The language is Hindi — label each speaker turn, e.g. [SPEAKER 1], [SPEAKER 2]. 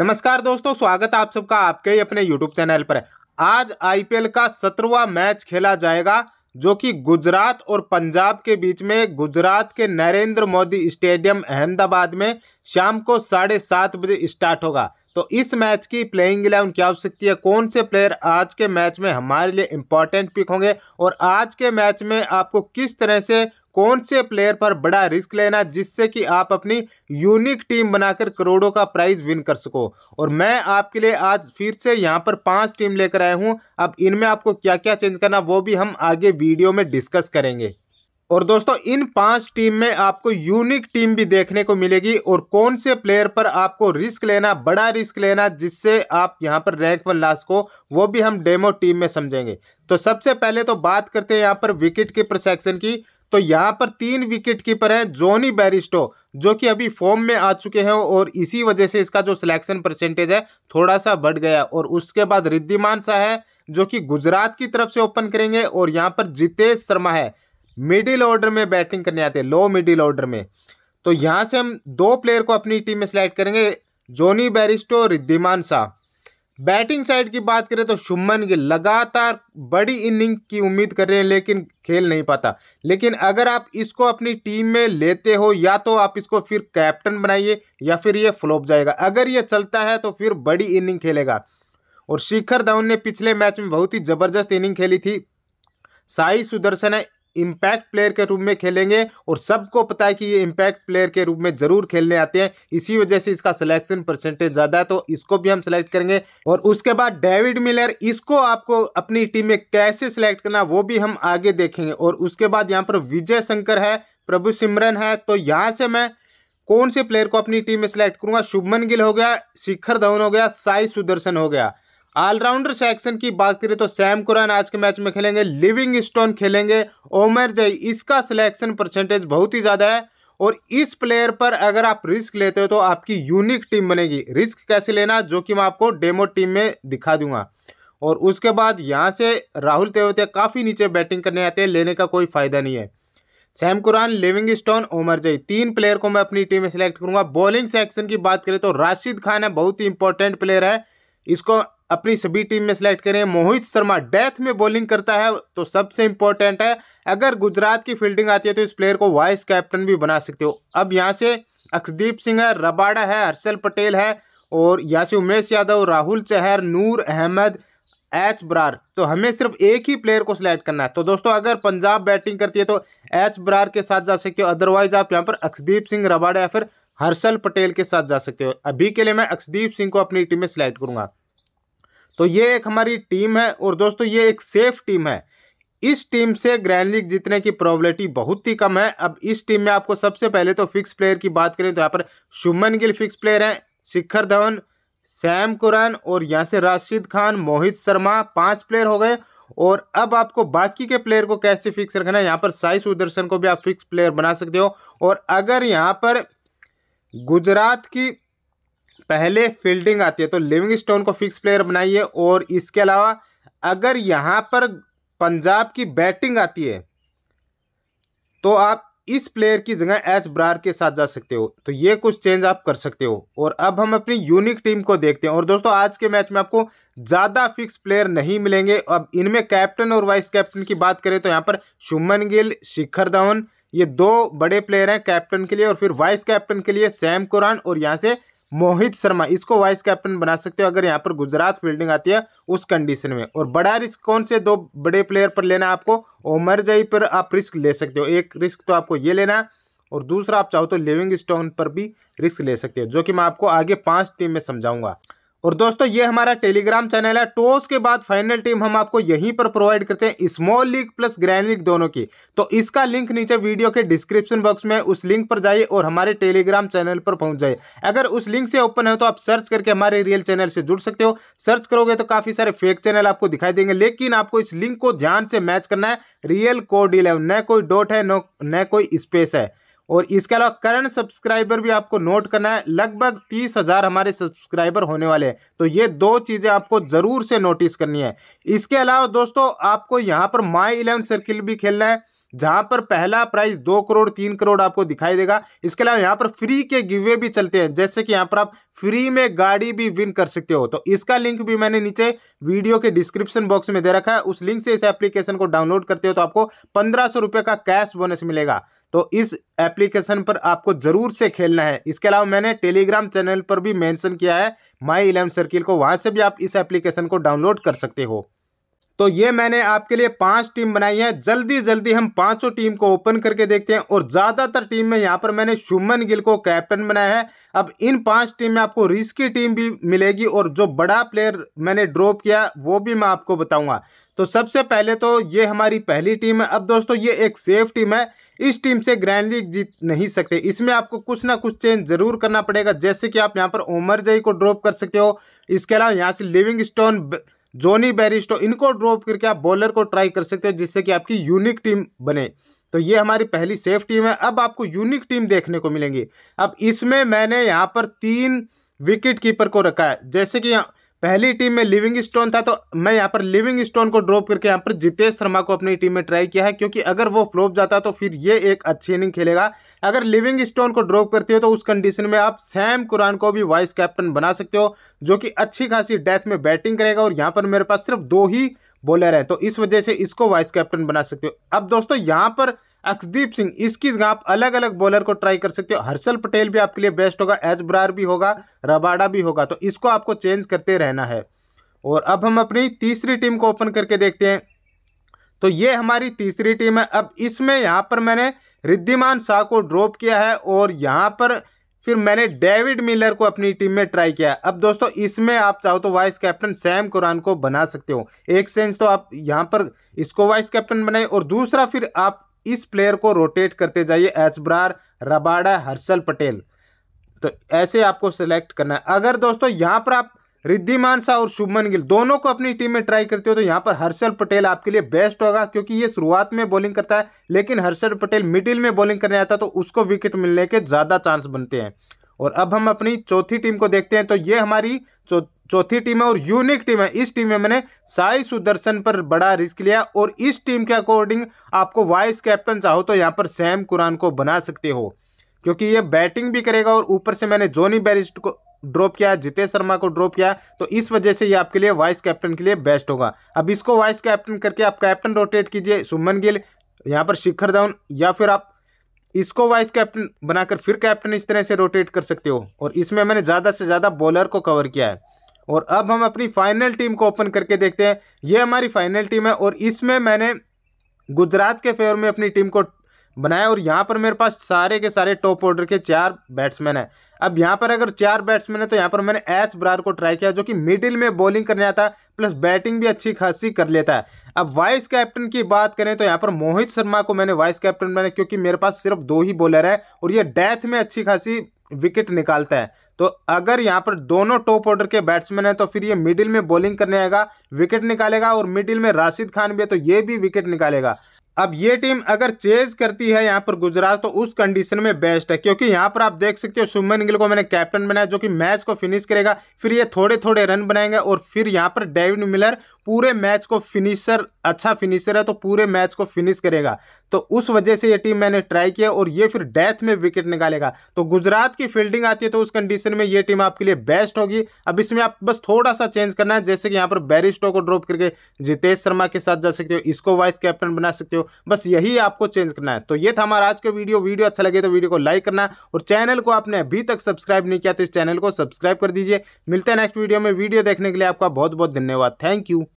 [SPEAKER 1] नमस्कार दोस्तों स्वागत आप सबका आपके ही अपने यूट्यूब चैनल पर आज आईपीएल का सत्रवा मैच खेला जाएगा जो कि गुजरात और पंजाब के बीच में गुजरात के नरेंद्र मोदी स्टेडियम अहमदाबाद में शाम को साढ़े सात बजे स्टार्ट होगा तो इस मैच की प्लेइंग इलेवन क्या हो सकती है कौन से प्लेयर आज के मैच में हमारे लिए इंपॉर्टेंट पिक होंगे और आज के मैच में आपको किस तरह से कौन से प्लेयर पर बड़ा रिस्क लेना जिससे कि आप अपनी यूनिक टीम बनाकर करोड़ों का प्राइज विन कर सको और मैं आपके लिए आज फिर से यहाँ पर पांच टीम लेकर आया हूँ अब इनमें आपको क्या क्या चेंज करना वो भी हम आगे वीडियो में डिस्कस करेंगे और दोस्तों इन पांच टीम में आपको यूनिक टीम भी देखने को मिलेगी और कौन से प्लेयर पर आपको रिस्क लेना बड़ा रिस्क लेना जिससे आप यहां पर रैंक वन लास्ट को वो भी हम डेमो टीम में समझेंगे तो सबसे पहले तो बात करते हैं यहां पर विकेट के सेक्शन की तो यहाँ पर तीन विकेट कीपर हैं जोनी बैरिस्टो जो कि अभी फॉर्म में आ चुके हैं और इसी वजह से इसका जो सिलेक्शन परसेंटेज है थोड़ा सा बढ़ गया और उसके बाद रिद्धिमान शाह है जो कि गुजरात की तरफ से ओपन करेंगे और यहाँ पर जितेश शर्मा है मिडिल ऑर्डर में बैटिंग करने आते हैं लो मिडिल ऑर्डर में तो यहाँ से हम दो प्लेयर को अपनी टीम में सेलेक्ट करेंगे Jonny Bairstow Wriddhiman Saha batting side की बात करें तो शुमन गिल लगातार बड़ी इनिंग की उम्मीद कर रहे हैं लेकिन खेल नहीं पाता लेकिन अगर आप इसको अपनी टीम में लेते हो या तो आप इसको फिर कैप्टन बनाइए या फिर ये फ्लॉप जाएगा अगर ये चलता है तो फिर बड़ी इनिंग खेलेगा और शिखर धवन ने पिछले मैच में बहुत ही ज़बरदस्त इनिंग खेली थी साई सुदर्शन है इम्पैक्ट प्लेयर के रूप में खेलेंगे और सबको पता है कि ये इम्पैक्ट प्लेयर के रूप में ज़रूर खेलने आते हैं इसी वजह से इसका सिलेक्शन परसेंटेज ज़्यादा है तो इसको भी हम सिलेक्ट करेंगे और उसके बाद डेविड मिलर इसको आपको अपनी टीम में कैसे सिलेक्ट करना वो भी हम आगे देखेंगे और उसके बाद यहाँ पर विजय शंकर है प्रभु सिमरन है तो यहाँ से मैं कौन से प्लेयर को अपनी टीम में सिलेक्ट करूंगा शुभमन गिल हो गया शिखर धवन हो गया साई सुदर्शन हो गया ऑलराउंडर सेक्शन की बात करें तो सैम कुरान आज के मैच में खेलेंगे लिविंग स्टोन खेलेंगे ओमर जई इसका सिलेक्शन परसेंटेज बहुत ही ज़्यादा है और इस प्लेयर पर अगर आप रिस्क लेते हो तो आपकी यूनिक टीम बनेगी रिस्क कैसे लेना जो कि मैं आपको डेमो टीम में दिखा दूंगा और उसके बाद यहाँ से राहुल तेवते काफ़ी नीचे बैटिंग करने आते हैं लेने का कोई फ़ायदा नहीं है Sam Curran Livingstone Omarzai तीन प्लेयर को मैं अपनी टीम में सेलेक्ट करूंगा बॉलिंग सेक्शन की बात करें तो राशिद खान है बहुत ही इंपॉर्टेंट प्लेयर है इसको अपनी सभी टीम में सेलेक्ट करें मोहित शर्मा डेथ में बॉलिंग करता है तो सबसे इंपॉर्टेंट है अगर गुजरात की फील्डिंग आती है तो इस प्लेयर को वाइस कैप्टन भी बना सकते हो अब यहाँ से अक्षदीप सिंह है रबाड़ा है हर्षल पटेल है और यहाँ से उमेश यादव राहुल चहर नूर अहमद एच ब्रार तो हमें सिर्फ एक ही प्लेयर को सिलेक्ट करना है तो दोस्तों अगर पंजाब बैटिंग करती है तो एच ब्रार के साथ जा सकते हो अदरवाइज आप यहाँ पर अक्षदीप सिंह रबाड़ा या फिर हर्षल पटेल के साथ जा सकते हो अभी के लिए मैं अक्षदीप सिंह को अपनी टीम में सिलेक्ट करूंगा तो ये एक हमारी टीम है और दोस्तों ये एक सेफ टीम है इस टीम से ग्रैंड लीग जीतने की प्रोबेबिलिटी बहुत ही कम है अब इस टीम में आपको सबसे पहले तो फिक्स प्लेयर की बात करें तो यहाँ पर शुमन गिल फिक्स प्लेयर हैं शिखर धवन सैम कुरान और यहाँ से राशिद खान मोहित शर्मा पांच प्लेयर हो गए और अब आपको बाकी के प्लेयर को कैसे फिक्स रखना है यहाँ पर साई सुदर्शन को भी आप फिक्स प्लेयर बना सकते हो और अगर यहाँ पर गुजरात की पहले फील्डिंग आती है तो लिविंग स्टोन को फिक्स प्लेयर बनाइए और इसके अलावा अगर यहाँ पर पंजाब की बैटिंग आती है तो आप इस प्लेयर की जगह एच ब्रार के साथ जा सकते हो तो ये कुछ चेंज आप कर सकते हो और अब हम अपनी यूनिक टीम को देखते हैं और दोस्तों आज के मैच में आपको ज़्यादा फिक्स प्लेयर नहीं मिलेंगे अब इनमें कैप्टन और वाइस कैप्टन की बात करें तो यहाँ पर शुमन गिल शिखर धवन ये दो बड़े प्लेयर हैं कैप्टन के लिए और फिर वाइस कैप्टन के लिए सैम कुरान और यहाँ से मोहित शर्मा इसको वाइस कैप्टन बना सकते हो अगर यहाँ पर गुजरात फील्डिंग आती है उस कंडीशन में और बड़ा रिस्क कौन से दो बड़े प्लेयर पर लेना आपको ओमर जई पर आप रिस्क ले सकते हो एक रिस्क तो आपको ये लेना है और दूसरा आप चाहो तो लिविंग स्टोन पर भी रिस्क ले सकते हो जो कि मैं आपको आगे पांच टीम में समझाऊंगा और दोस्तों ये हमारा टेलीग्राम चैनल है टॉस के बाद फाइनल टीम हम आपको यहीं पर प्रोवाइड करते हैं small league plus grand league दोनों की तो इसका लिंक नीचे वीडियो के डिस्क्रिप्शन बॉक्स में उस लिंक पर जाइए और हमारे टेलीग्राम चैनल पर पहुंच जाइए अगर उस लिंक से ओपन है तो आप सर्च करके हमारे रियल चैनल से जुड़ सकते हो सर्च करोगे तो काफ़ी सारे फेक चैनल आपको दिखाई देंगे लेकिन आपको इस लिंक को ध्यान से मैच करना है रियल कोड इलेवन न कोई डॉट है न कोई स्पेस है और इसके अलावा करंट सब्सक्राइबर भी आपको नोट करना है लगभग तीस हज़ार हमारे सब्सक्राइबर होने वाले हैं तो ये दो चीज़ें आपको ज़रूर से नोटिस करनी है इसके अलावा दोस्तों आपको यहाँ पर माई इलेवन सर्किल भी खेलना है जहाँ पर पहला प्राइस दो करोड़ तीन करोड़ आपको दिखाई देगा इसके अलावा यहाँ पर फ्री के गिवे भी चलते हैं जैसे कि यहाँ पर आप फ्री में गाड़ी भी विन कर सकते हो तो इसका लिंक भी मैंने नीचे वीडियो के डिस्क्रिप्शन बॉक्स में दे रखा है उस लिंक से इस एप्लीकेशन को डाउनलोड करते हो तो आपको पंद्रह सौ का कैश बोनस मिलेगा तो इस एप्लीकेशन पर आपको ज़रूर से खेलना है इसके अलावा मैंने टेलीग्राम चैनल पर भी मेंशन किया है माई इलेवन सर्किल को वहाँ से भी आप इस एप्लीकेशन को डाउनलोड कर सकते हो तो ये मैंने आपके लिए पांच टीम बनाई है जल्दी जल्दी हम पांचों टीम को ओपन करके देखते हैं और ज़्यादातर टीम में यहाँ पर मैंने शुमन गिल को कैप्टन बनाया है अब इन पांच टीम में आपको रिस्की टीम भी मिलेगी और जो बड़ा प्लेयर मैंने ड्रॉप किया वो भी मैं आपको बताऊंगा तो सबसे पहले तो ये हमारी पहली टीम है अब दोस्तों ये एक सेफ टीम है इस टीम से ग्रैंड लीग जीत नहीं सकते इसमें आपको कुछ ना कुछ चेंज जरूर करना पड़ेगा जैसे कि आप यहाँ पर ओमर जई को ड्रॉप कर सकते हो इसके अलावा यहाँ से लिविंग स्टोन जोनी बैरिस्टो इनको ड्रॉप करके आप बॉलर को ट्राई कर सकते हो जिससे कि आपकी यूनिक टीम बने तो ये हमारी पहली सेफ टीम है अब आपको यूनिक टीम देखने को मिलेंगी अब इसमें मैंने यहाँ पर तीन विकेट कीपर को रखा है जैसे कि यहाँ पहली टीम में लिविंग स्टोन था तो मैं यहाँ पर लिविंग स्टोन को ड्रॉप करके यहाँ पर जितेश शर्मा को अपनी टीम में ट्राई किया है क्योंकि अगर वो फ्लोप जाता तो फिर ये एक अच्छी इनिंग खेलेगा अगर लिविंग स्टोन को ड्रॉप करते हो तो उस कंडीशन में आप सैम कुरान को भी वाइस कैप्टन बना सकते हो जो कि अच्छी खासी डेथ में बैटिंग करेगा और यहाँ पर मेरे पास सिर्फ दो ही बॉलर हैं तो इस वजह से इसको वाइस कैप्टन बना सकते हो अब दोस्तों यहाँ पर अक्षदीप सिंह इसकी जगह आप अलग अलग बॉलर को ट्राई कर सकते हो हर्षल पटेल भी आपके लिए बेस्ट होगा एच ब्रार भी होगा रबाडा भी होगा तो इसको आपको चेंज करते रहना है और अब हम अपनी तीसरी टीम को ओपन करके देखते हैं तो ये हमारी तीसरी टीम है अब इसमें यहाँ पर मैंने रिद्धिमान शाह को ड्रॉप किया है और यहाँ पर फिर मैंने डेविड मिलर को अपनी टीम में ट्राई किया अब दोस्तों इसमें आप चाहो तो वाइस कैप्टन सैम कुरान को बना सकते हो एक सेंस तो आप यहाँ पर इसको वाइस कैप्टन बनाए और दूसरा फिर आप इस प्लेयर को रोटेट करते जाइए एचब्रार रबाडा हर्षल पटेल तो ऐसे आपको सेलेक्ट करना है अगर दोस्तों यहाँ पर आप रिद्धिमान शाह और शुभमन गिल दोनों को अपनी टीम में ट्राई करते हो तो यहाँ पर हर्षल पटेल आपके लिए बेस्ट होगा क्योंकि ये शुरुआत में बॉलिंग करता है लेकिन हर्षल पटेल मिडिल में बॉलिंग करने आता है तो उसको विकेट मिलने के ज़्यादा चांस बनते हैं और अब हम अपनी चौथी टीम को देखते हैं तो ये हमारी चौथी टीम है और यूनिक टीम है इस टीम में मैंने साई सुदर्शन पर बड़ा रिस्क लिया और इस टीम के अकॉर्डिंग आपको वाइस कैप्टन चाहो तो यहाँ पर सैम कुरान को बना सकते हो क्योंकि ये बैटिंग भी करेगा और ऊपर से मैंने जोनी बैरिस्ट को ड्रॉप किया जितेश शर्मा को ड्रॉप किया तो इस वजह से ये आपके लिए वाइस कैप्टन के लिए बेस्ट होगा अब इसको वाइस कैप्टन करके आप कैप्टन रोटेट कीजिए सुमन गिल यहाँ पर शिखर धवन या फिर आप इसको वाइस कैप्टन बनाकर फिर कैप्टन इस तरह से रोटेट कर सकते हो और इसमें मैंने ज़्यादा से ज़्यादा बॉलर को कवर किया है और अब हम अपनी फाइनल टीम को ओपन करके देखते हैं ये हमारी फाइनल टीम है और इसमें मैंने गुजरात के फेवर में अपनी टीम को बनाया और यहाँ पर मेरे पास सारे के सारे टॉप ऑर्डर के चार बैट्समैन हैं अब यहाँ पर अगर चार बैट्समैन है तो यहाँ पर मैंने एच ब्रार को ट्राई किया जो कि मिडिल में बॉलिंग करने आता है प्लस बैटिंग भी अच्छी खासी कर लेता है अब वाइस कैप्टन की बात करें तो यहाँ पर मोहित शर्मा को मैंने वाइस कैप्टन बनाया क्योंकि मेरे पास सिर्फ दो ही बॉलर है और ये डेथ में अच्छी खासी विकेट निकालता है तो अगर यहाँ पर दोनों टॉप ऑर्डर के बैट्समैन हैं तो फिर ये मिडिल में बॉलिंग करने आएगा विकेट निकालेगा और मिडिल में राशिद खान भी है तो ये भी विकेट निकालेगा अब ये टीम अगर चेज करती है यहाँ पर गुजरात तो उस कंडीशन में बेस्ट है क्योंकि यहाँ पर आप देख सकते हो शुभमन गिल को मैंने कैप्टन बनाया जो कि मैच को फिनिश करेगा फिर ये थोड़े थोड़े रन बनाएंगे और फिर यहाँ पर डेविड मिलर पूरे मैच को फिनिशर अच्छा फिनिशर है तो पूरे मैच को फिनिश करेगा तो उस वजह से ये टीम मैंने ट्राई किया और ये फिर डेथ में विकेट निकालेगा तो गुजरात की फील्डिंग आती है तो उस कंडीशन में ये टीम आपके लिए बेस्ट होगी अब इसमें आप बस थोड़ा सा चेंज करना है जैसे कि यहाँ पर बैरिस्टो को ड्रॉप करके जितेश शर्मा के साथ जा सकते हो इसको वाइस कैप्टन बना सकते हो बस यही आपको चेंज करना है तो ये था हमारा आज का वीडियो वीडियो अच्छा लगे तो वीडियो को लाइक करना और चैनल को आपने अभी तक सब्सक्राइब नहीं किया तो इस चैनल को सब्सक्राइब कर दीजिए मिलते हैं नेक्स्ट वीडियो में वीडियो देखने के लिए आपका बहुत बहुत धन्यवाद थैंक यू